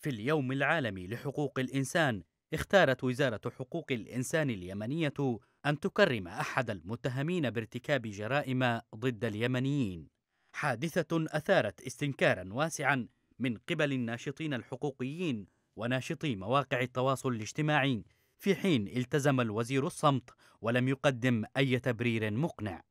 في اليوم العالمي لحقوق الإنسان اختارت وزارة حقوق الإنسان اليمنية أن تكرم أحد المتهمين بارتكاب جرائم ضد اليمنيين حادثة أثارت استنكارا واسعا من قبل الناشطين الحقوقيين وناشطي مواقع التواصل الاجتماعي في حين التزم الوزير الصمت ولم يقدم أي تبرير مقنع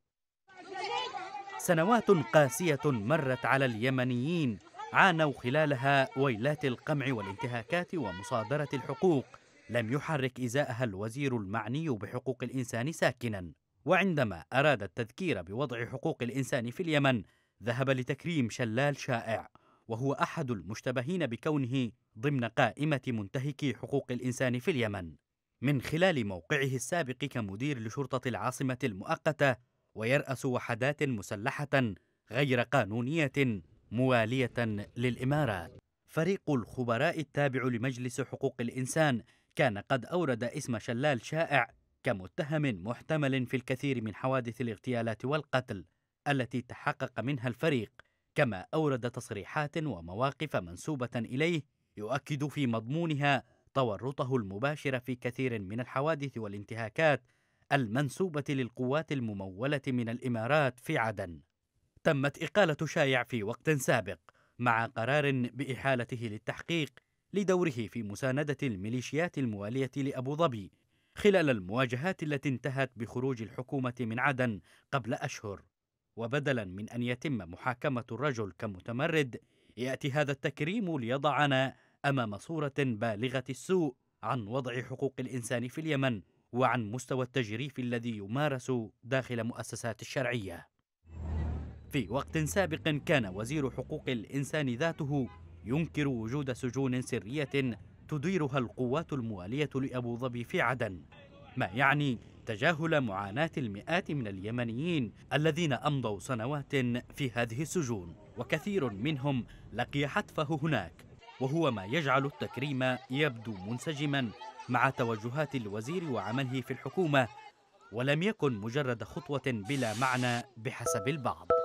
سنوات قاسية مرت على اليمنيين عانوا خلالها ويلات القمع والانتهاكات ومصادرة الحقوق لم يحرك إزاءها الوزير المعني بحقوق الإنسان ساكنا وعندما أراد التذكير بوضع حقوق الإنسان في اليمن ذهب لتكريم شلال شائع وهو أحد المشتبهين بكونه ضمن قائمة منتهكي حقوق الإنسان في اليمن من خلال موقعه السابق كمدير لشرطة العاصمة المؤقتة ويرأس وحدات مسلحة غير قانونية موالية للإمارات فريق الخبراء التابع لمجلس حقوق الإنسان كان قد أورد اسم شلال شائع كمتهم محتمل في الكثير من حوادث الاغتيالات والقتل التي تحقق منها الفريق كما أورد تصريحات ومواقف منسوبة إليه يؤكد في مضمونها تورطه المباشر في كثير من الحوادث والانتهاكات المنسوبة للقوات الممولة من الإمارات في عدن تمت إقالة شايع في وقت سابق مع قرار بإحالته للتحقيق لدوره في مساندة الميليشيات الموالية لأبو ظبي خلال المواجهات التي انتهت بخروج الحكومة من عدن قبل أشهر وبدلا من أن يتم محاكمة الرجل كمتمرد يأتي هذا التكريم ليضعنا أمام صورة بالغة السوء عن وضع حقوق الإنسان في اليمن وعن مستوى التجريف الذي يمارس داخل مؤسسات الشرعية في وقت سابق كان وزير حقوق الإنسان ذاته ينكر وجود سجون سرية تديرها القوات الموالية لأبو ظبي في عدن ما يعني تجاهل معاناة المئات من اليمنيين الذين أمضوا سنوات في هذه السجون وكثير منهم لقي حتفه هناك وهو ما يجعل التكريم يبدو منسجما مع توجهات الوزير وعمله في الحكومة ولم يكن مجرد خطوة بلا معنى بحسب البعض